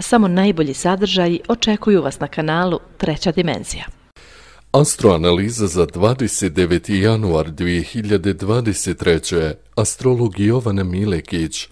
Samo najbolji sadržaji očekuju vas na kanalu Treća dimenzija. Astroanaliza za 29. januar 2023 astrolog Jovana Milekić.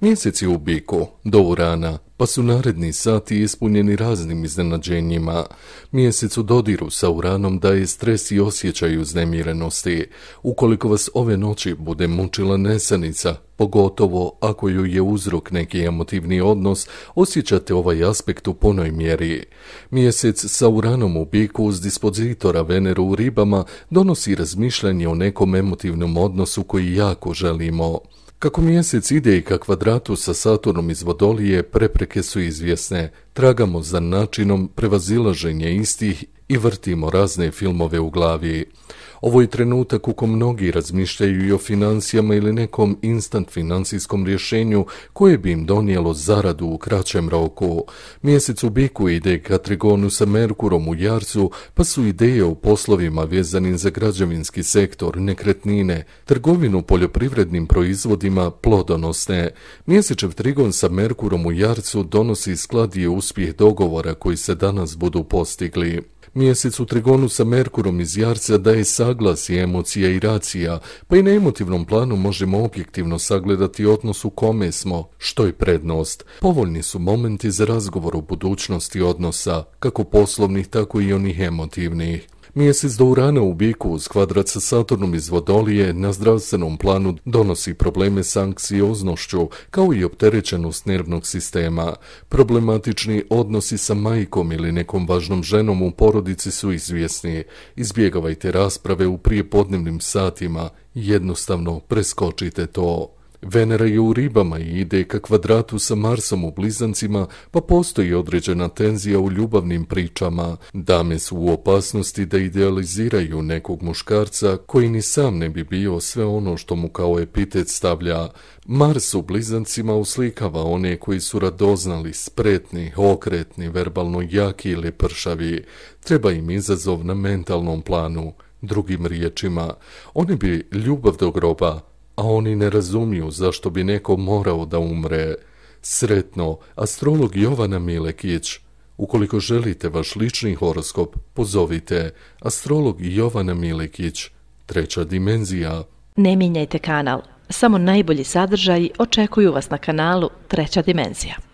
Mjesec je u biku, do urana, pa su naredni sati ispunjeni raznim iznenađenjima. Mjesec u dodiru sa uranom daje stres i osjećaj uznemirenosti. Ukoliko vas ove noći bude mučila nesanica, pogotovo ako ju je uzrok neki emotivni odnos, osjećate ovaj aspekt u punoj mjeri. Mjesec sa uranom u biku uz dispozitora Veneru u ribama donosi razmišljanje o nekom emotivnom odnosu koji jako želite Limo, Kako mjesec ide i ka kvadratu sa Saturnom iz Vodolije, prepreke su izvjesne tragamo za načinom prevazilaženja istih i vrtimo razne filmove u glavi. Ovo je trenutak u kom mnogi razmišljaju i o financijama ili nekom instant financijskom rješenju koje bi im donijelo zaradu u kraćem roku. Mjesec u biku ide ka trigonu sa Merkurom u Jarcu, pa su ideje o poslovima vezanim za građevinski sektor, nekretnine, trgovinu poljoprivrednim proizvodima plodonosne. Mjesečev trigon sa Merkurom u Jarcu donosi skladije u uspjeh dogovora koji se danas budu postigli. Mjesec u trigonu sa Merkurom iz Jarca daje saglasje emocija i racija, pa i na emotivnom planu možemo objektivno sagledati odnos u kome smo, što je prednost. Povoljni su momenti za razgovor o budućnosti odnosa, kako poslovnih, tako i onih emotivnih. Mjesec do urana u biku uz kvadrat sa Saturnom iz Vodolije na zdravstvenom planu donosi probleme s anksioznošću kao i opterećenost nervnog sistema. Problematični odnosi sa majkom ili nekom važnom ženom u porodici su izvjesni. Izbjegavajte rasprave u prijepodnevnim satima, jednostavno preskočite to. Venera je u ribama i ide ka kvadratu sa Marsom u blizancima, pa postoji određena tenzija u ljubavnim pričama. Dame su u opasnosti da idealiziraju nekog muškarca koji ni sam ne bi bio sve ono što mu kao epitet stavlja. Mars u blizancima uslikava one koji su radoznali, spretni, okretni, verbalno jaki ili pršavi. Treba im izazov na mentalnom planu. Drugim riječima, oni bi ljubav do groba a oni ne razumiju zašto bi neko morao da umre. Sretno, astrolog Jovana Milekić. Ukoliko želite vaš lični horoskop, pozovite astrolog Jovana Milekić, treća dimenzija. Ne mijenjajte kanal, samo najbolji sadržaj očekuju vas na kanalu Treća dimenzija.